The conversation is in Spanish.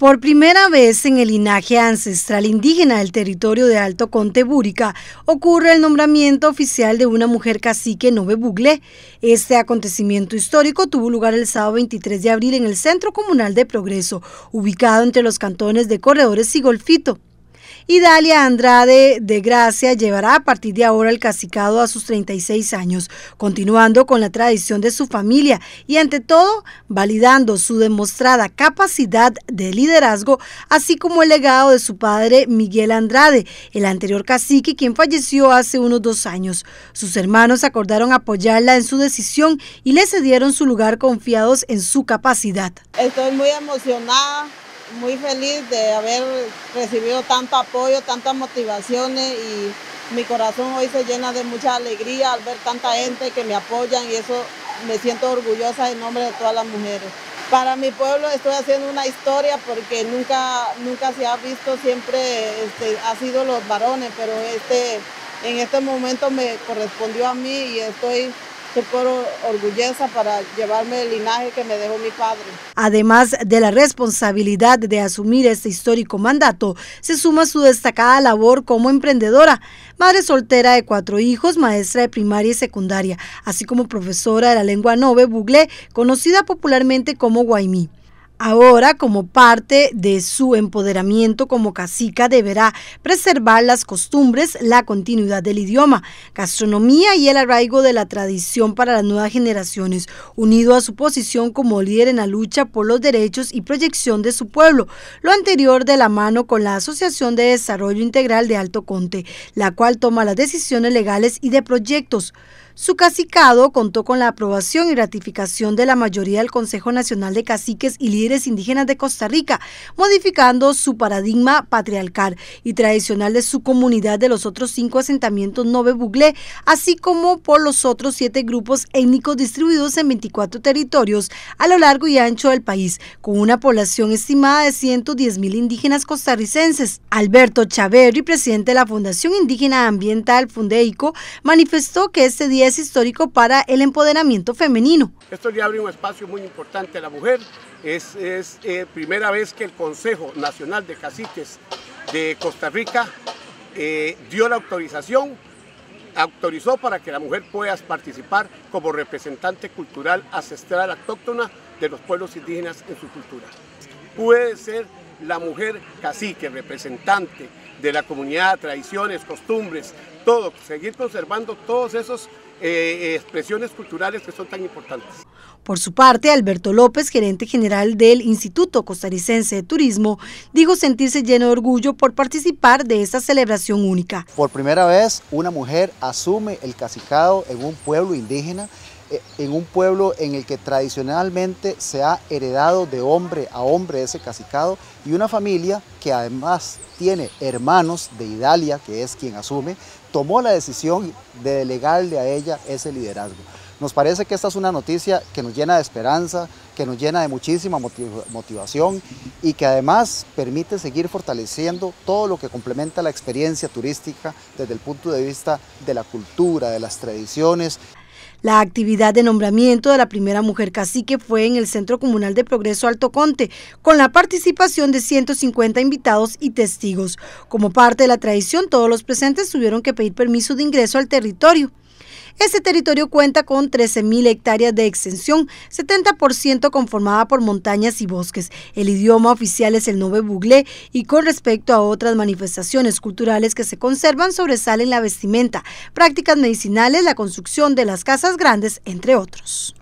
Por primera vez en el linaje ancestral indígena del territorio de Alto Conte Búrica ocurre el nombramiento oficial de una mujer cacique Nove Buglé. Este acontecimiento histórico tuvo lugar el sábado 23 de abril en el Centro Comunal de Progreso, ubicado entre los cantones de Corredores y Golfito y Dalia Andrade de Gracia llevará a partir de ahora el cacicado a sus 36 años, continuando con la tradición de su familia y ante todo validando su demostrada capacidad de liderazgo, así como el legado de su padre Miguel Andrade, el anterior cacique quien falleció hace unos dos años. Sus hermanos acordaron apoyarla en su decisión y le cedieron su lugar confiados en su capacidad. Estoy muy emocionada muy feliz de haber recibido tanto apoyo, tantas motivaciones y mi corazón hoy se llena de mucha alegría al ver tanta gente que me apoyan y eso me siento orgullosa en nombre de todas las mujeres. Para mi pueblo estoy haciendo una historia porque nunca, nunca se ha visto, siempre este, ha sido los varones, pero este, en este momento me correspondió a mí y estoy por orgullosa para llevarme el linaje que me dejó mi padre. Además de la responsabilidad de asumir este histórico mandato, se suma su destacada labor como emprendedora, madre soltera de cuatro hijos, maestra de primaria y secundaria, así como profesora de la lengua nove, buglé, conocida popularmente como guaymí. Ahora, como parte de su empoderamiento como cacica, deberá preservar las costumbres, la continuidad del idioma, gastronomía y el arraigo de la tradición para las nuevas generaciones, unido a su posición como líder en la lucha por los derechos y proyección de su pueblo, lo anterior de la mano con la Asociación de Desarrollo Integral de Alto Conte, la cual toma las decisiones legales y de proyectos. Su cacicado contó con la aprobación y ratificación de la mayoría del Consejo Nacional de Caciques y Líderes Indígenas de Costa Rica, modificando su paradigma patriarcal y tradicional de su comunidad de los otros cinco asentamientos Nove Buglé, así como por los otros siete grupos étnicos distribuidos en 24 territorios a lo largo y ancho del país, con una población estimada de 110 mil indígenas costarricenses. Alberto Chaverri, presidente de la Fundación Indígena Ambiental Fundeico, manifestó que este día histórico para el empoderamiento femenino. Esto ya abre un espacio muy importante a la mujer. Es, eh, primera vez que el Consejo Nacional de Caciques de Costa Rica eh, dio la autorización, autorizó para que la mujer pueda participar como representante cultural ancestral autóctona de los pueblos indígenas en su cultura. Puede ser la mujer cacique, representante de la comunidad, tradiciones, costumbres, todo, seguir conservando todos esos eh, expresiones culturales que son tan importantes. Por su parte, Alberto López, gerente general del Instituto Costarricense de Turismo, dijo sentirse lleno de orgullo por participar de esta celebración única. Por primera vez, una mujer asume el cacicado en un pueblo indígena, eh, en un pueblo en el que tradicionalmente se ha heredado de hombre a hombre ese cacicado y una familia que además tiene hermanos de Italia, que es quien asume, tomó la decisión de delegarle a ella ese liderazgo. Nos parece que esta es una noticia que nos llena de esperanza, que nos llena de muchísima motivación y que además permite seguir fortaleciendo todo lo que complementa la experiencia turística desde el punto de vista de la cultura, de las tradiciones. La actividad de nombramiento de la primera mujer cacique fue en el Centro Comunal de Progreso Alto Conte, con la participación de 150 invitados y testigos. Como parte de la tradición, todos los presentes tuvieron que pedir permiso de ingreso al territorio. Este territorio cuenta con 13.000 hectáreas de extensión, 70% conformada por montañas y bosques. El idioma oficial es el nove buglé y con respecto a otras manifestaciones culturales que se conservan sobresalen la vestimenta, prácticas medicinales, la construcción de las casas grandes, entre otros.